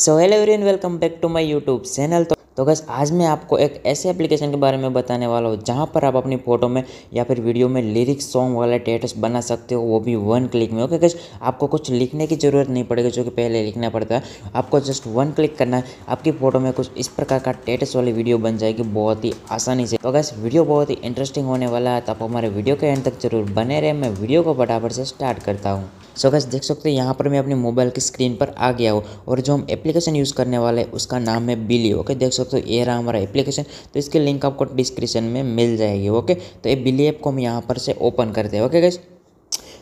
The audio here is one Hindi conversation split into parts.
so hello everyone welcome back to my YouTube channel तो तो बस आज मैं आपको एक ऐसे एप्लीकेशन के बारे में बताने वाला हूँ जहाँ पर आप अपनी फ़ोटो में या फिर वीडियो में लिरिक्स सॉन्ग वाला टेटस बना सकते हो वो भी वन क्लिक में ओके गज आपको कुछ लिखने की ज़रूरत नहीं पड़ेगी जो कि पहले लिखना पड़ता है आपको जस्ट वन क्लिक करना है आपकी फ़ोटो में कुछ इस प्रकार का टेटस वाली वीडियो बन जाएगी बहुत ही आसानी से तो गस वीडियो बहुत ही इंटरेस्टिंग होने वाला है तो आप हमारे वीडियो के एंड तक जरूर बने रहे मैं वीडियो को फटाफट से स्टार्ट करता हूँ सो so गैस देख सकते हो यहाँ पर मैं अपने मोबाइल की स्क्रीन पर आ गया हूँ और जो हम एप्लीकेशन यूज़ करने वाले हैं उसका नाम है बिली ओके देख सकते हो ये रहा हमारा एप्लीकेशन तो इसके लिंक आपको डिस्क्रिप्शन में मिल जाएगी ओके तो ये बिली ऐप को हम यहाँ पर से ओपन करते हैं ओके गैस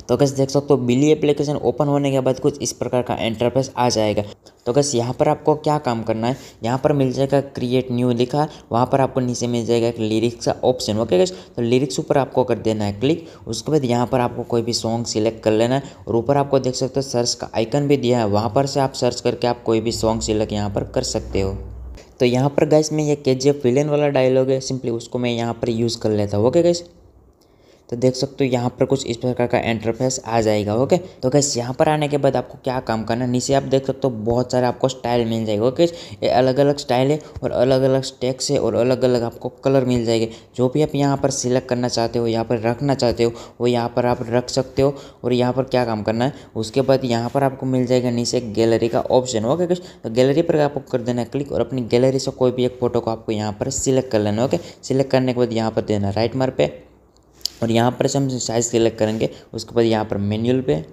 तो कैसे देख सकते हो बिली एप्लीकेशन ओपन होने के बाद कुछ इस प्रकार का इंटरफेस आ जाएगा तो बस यहाँ पर आपको क्या काम करना है यहाँ पर मिल जाएगा क्रिएट न्यू लिखा है वहाँ पर आपको नीचे मिल जाएगा एक लिरिक्स का ऑप्शन ओके गैस तो लिरिक्स ऊपर आपको कर देना है क्लिक उसके बाद यहाँ पर आपको कोई भी सॉन्ग सिलेक्ट कर लेना है और ऊपर आपको देख सकते हो सर्च का आइकन भी दिया है वहाँ पर से आप सर्च करके आप कोई भी सॉन्ग सिलेक्ट यहाँ पर कर सकते हो तो यहाँ पर गैस में ये के जी विलेन वाला डायलॉग है सिंपली उसको मैं यहाँ पर यूज़ कर लेता हूँ ओके गैस तो देख सकते हो यहाँ पर कुछ इस प्रकार का इंटरफेस आ जाएगा ओके तो कैसे यहाँ पर आने के बाद आपको क्या काम करना है नीचे आप देख सकते हो बहुत सारे आपको स्टाइल मिल जाएगा ओके ये अलग अलग स्टाइल है और अलग अलग स्टेक्स है और अलग अलग आपको कलर मिल जाएंगे जो भी आप यहाँ पर सिलेक्ट करना चाहते हो यहाँ पर रखना चाहते हो वो यहाँ पर आप रख सकते हो और यहाँ पर क्या काम करना है उसके बाद यहाँ पर आपको मिल जाएगा नीचे गैलरी का ऑप्शन ओके गैस तो गैलरी पर आपको कर देना है क्लिक और अपनी गैलरी से कोई भी एक फोटो को आपको यहाँ पर सिलेक्ट कर लेना ओके सिलेक्ट करने के बाद यहाँ पर देना राइट मार पे और यहाँ पर से हम साइज़ सेलेक्ट करेंगे उसके बाद यहाँ पर मेन्यूल पे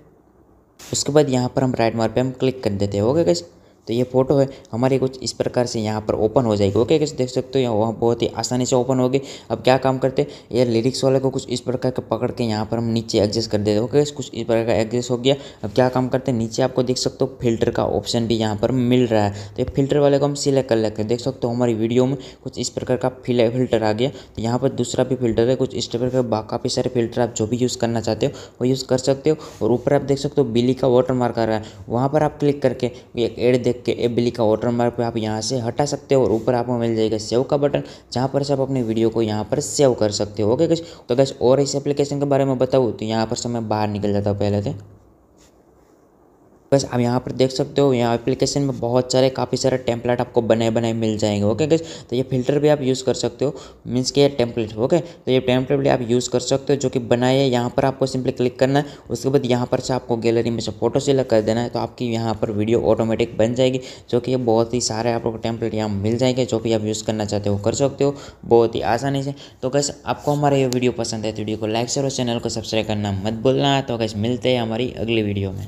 उसके बाद यहाँ पर हम राइट मार पे हम क्लिक कर देते हैं ओके कैसे तो ये फोटो है हमारी कुछ इस प्रकार से यहाँ पर ओपन हो जाएगी ओके कैसे देख सकते हो यहाँ वहाँ बहुत ही आसानी से ओपन होगी अब क्या काम करते ये लिरिक्स वाले को कुछ इस प्रकार के पकड़ के यहाँ पर हम नीचे एडजस्ट कर देते ओके कुछ इस प्रकार का एडजस्ट हो गया अब क्या काम करते हैं नीचे आपको देख सकते हो फिल्टर का ऑप्शन भी यहाँ पर मिल रहा है तो ये फिल्टर वाले को हम सिलेक्ट कर लेते हैं देख सकते हो हमारी वीडियो में कुछ इस प्रकार का फिल्टर आ गया तो यहाँ पर दूसरा भी फिल्टर है कुछ इस प्रकार का काफ़ी सारे फिल्टर आप जो भी यूज़ करना चाहते हो वो यूज़ कर सकते हो और ऊपर आप देख सकते हो बिली का वाटर मार्क आ रहा है वहाँ पर आप क्लिक करके एक एड देख देख के एप का वाटर मार्क आप यहाँ से हटा सकते हो और ऊपर आपको मिल जाएगा सेव का बटन जहाँ पर से आप अपने वीडियो को यहाँ पर सेव कर सकते हो ओके गैस तो गैस और इस एप्लीकेशन के बारे में बताऊँ तो यहाँ पर से मैं बाहर निकल जाता हूँ पहले से बस आप यहाँ पर देख सकते हो यहाँ एप्लीकेशन में बहुत सारे काफ़ी सारे टेम्पलेट आपको बनाए बनाए मिल जाएंगे ओके गैस तो ये फिल्टर भी आप यूज़ कर सकते हो मीन्स के टेम्पलेट ओके तो ये टेम्पलेट भी आप यूज़ कर सकते हो जो कि बनाए यहाँ पर आपको सिंपली क्लिक करना है उसके बाद यहाँ पर से आपको गैलरी में से फोटो सिलेक्ट कर देना है तो आपकी यहाँ पर वीडियो ऑटोमेटिक बन जाएगी जो कि बहुत ही सारे आपको टेम्पलेट यहाँ मिल जाएंगे जो भी आप यूज़ करना चाहते हो कर सकते हो बहुत ही आसानी से तो गैस आपको हमारा ये वीडियो पसंद है तो वीडियो को लाइक शेयर और चैनल को सब्सक्राइब करना मत बोलना तो गैस मिलते हैं हमारी अगली वीडियो में